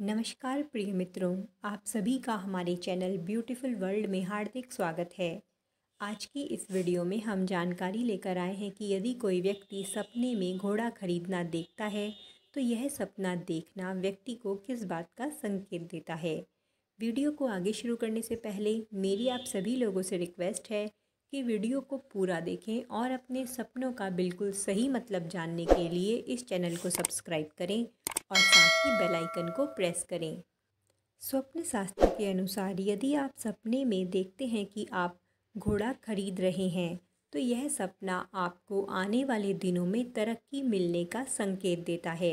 नमस्कार प्रिय मित्रों आप सभी का हमारे चैनल ब्यूटीफुल वर्ल्ड में हार्दिक स्वागत है आज की इस वीडियो में हम जानकारी लेकर आए हैं कि यदि कोई व्यक्ति सपने में घोड़ा खरीदना देखता है तो यह सपना देखना व्यक्ति को किस बात का संकेत देता है वीडियो को आगे शुरू करने से पहले मेरी आप सभी लोगों से रिक्वेस्ट है कि वीडियो को पूरा देखें और अपने सपनों का बिल्कुल सही मतलब जानने के लिए इस चैनल को सब्सक्राइब करें और साथ ही बेल आइकन को प्रेस करें स्वप्न शास्त्र के अनुसार यदि आप सपने में देखते हैं कि आप घोड़ा खरीद रहे हैं तो यह सपना आपको आने वाले दिनों में तरक्की मिलने का संकेत देता है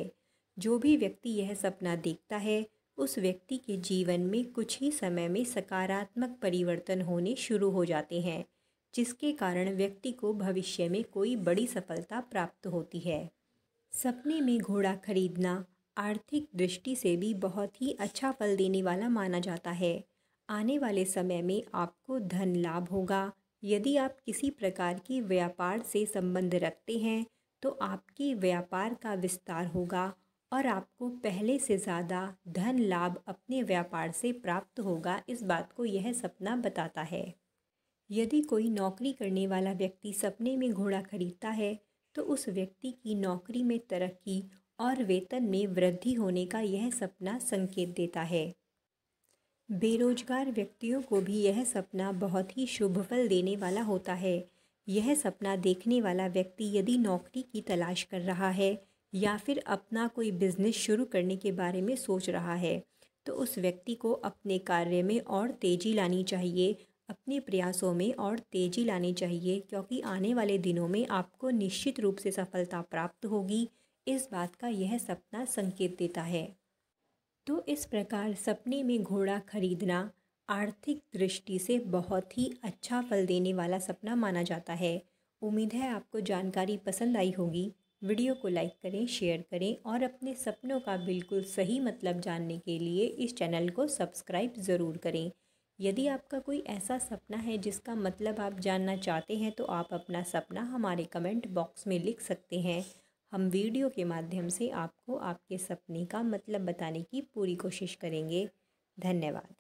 जो भी व्यक्ति यह सपना देखता है उस व्यक्ति के जीवन में कुछ ही समय में सकारात्मक परिवर्तन होने शुरू हो जाते हैं जिसके कारण व्यक्ति को भविष्य में कोई बड़ी सफलता प्राप्त होती है सपने में घोड़ा खरीदना आर्थिक दृष्टि से भी बहुत ही अच्छा फल देने वाला माना जाता है आने वाले समय में आपको धन लाभ होगा यदि आप किसी प्रकार की व्यापार से संबंध रखते हैं तो आपके व्यापार का विस्तार होगा और आपको पहले से ज़्यादा धन लाभ अपने व्यापार से प्राप्त होगा इस बात को यह सपना बताता है यदि कोई नौकरी करने वाला व्यक्ति सपने में घोड़ा खरीदता है तो उस व्यक्ति की नौकरी में तरक्की और वेतन में वृद्धि होने का यह सपना संकेत देता है बेरोजगार व्यक्तियों को भी यह सपना बहुत ही शुभ फल देने वाला होता है यह सपना देखने वाला व्यक्ति यदि नौकरी की तलाश कर रहा है या फिर अपना कोई बिजनेस शुरू करने के बारे में सोच रहा है तो उस व्यक्ति को अपने कार्य में और तेज़ी लानी चाहिए अपने प्रयासों में और तेज़ी लानी चाहिए क्योंकि आने वाले दिनों में आपको निश्चित रूप से सफलता प्राप्त होगी इस बात का यह सपना संकेत देता है तो इस प्रकार सपने में घोड़ा खरीदना आर्थिक दृष्टि से बहुत ही अच्छा फल देने वाला सपना माना जाता है उम्मीद है आपको जानकारी पसंद आई होगी वीडियो को लाइक करें शेयर करें और अपने सपनों का बिल्कुल सही मतलब जानने के लिए इस चैनल को सब्सक्राइब ज़रूर करें यदि आपका कोई ऐसा सपना है जिसका मतलब आप जानना चाहते हैं तो आप अपना सपना हमारे कमेंट बॉक्स में लिख सकते हैं हम वीडियो के माध्यम से आपको आपके सपने का मतलब बताने की पूरी कोशिश करेंगे धन्यवाद